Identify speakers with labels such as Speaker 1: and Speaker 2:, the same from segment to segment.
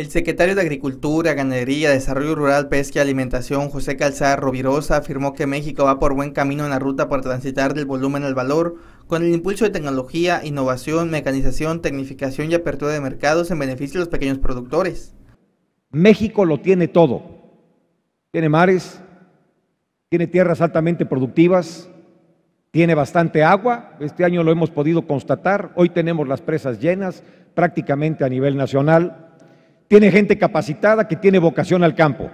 Speaker 1: El secretario de Agricultura, Ganadería, Desarrollo Rural, Pesca y Alimentación, José Calzar Rovirosa, afirmó que México va por buen camino en la ruta para transitar del volumen al valor, con el impulso de tecnología, innovación, mecanización, tecnificación y apertura de mercados en beneficio de los pequeños productores. México lo tiene todo. Tiene mares,
Speaker 2: tiene tierras altamente productivas, tiene bastante agua, este año lo hemos podido constatar, hoy tenemos las presas llenas prácticamente a nivel nacional tiene gente capacitada que tiene vocación al campo.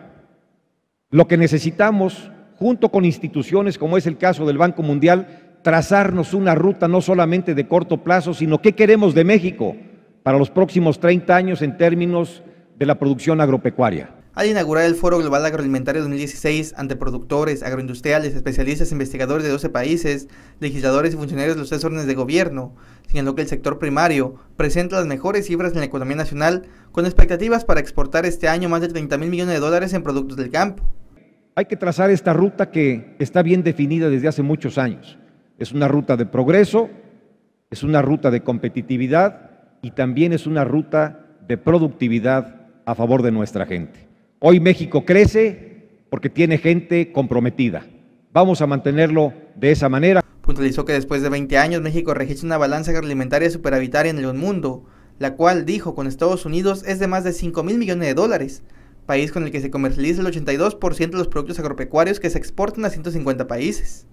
Speaker 2: Lo que necesitamos, junto con instituciones como es el caso del Banco Mundial, trazarnos una ruta no solamente de corto plazo, sino qué queremos de México para los próximos 30 años en términos de la producción agropecuaria
Speaker 1: al inaugurar el Foro Global Agroalimentario 2016 ante productores, agroindustriales, especialistas, e investigadores de 12 países, legisladores y funcionarios de los tres órdenes de gobierno, señaló que el sector primario presenta las mejores cifras en la economía nacional, con expectativas para exportar este año más de 30 mil millones de dólares en productos del campo. Hay que
Speaker 2: trazar esta ruta que está bien definida desde hace muchos años. Es una ruta de progreso, es una ruta de competitividad y también es una ruta de productividad a favor de nuestra gente. Hoy México crece porque tiene
Speaker 1: gente comprometida. Vamos a mantenerlo de esa manera. Puntualizó que después de 20 años México registra una balanza agroalimentaria superavitaria en el mundo, la cual, dijo, con Estados Unidos es de más de 5 mil millones de dólares, país con el que se comercializa el 82% de los productos agropecuarios que se exportan a 150 países.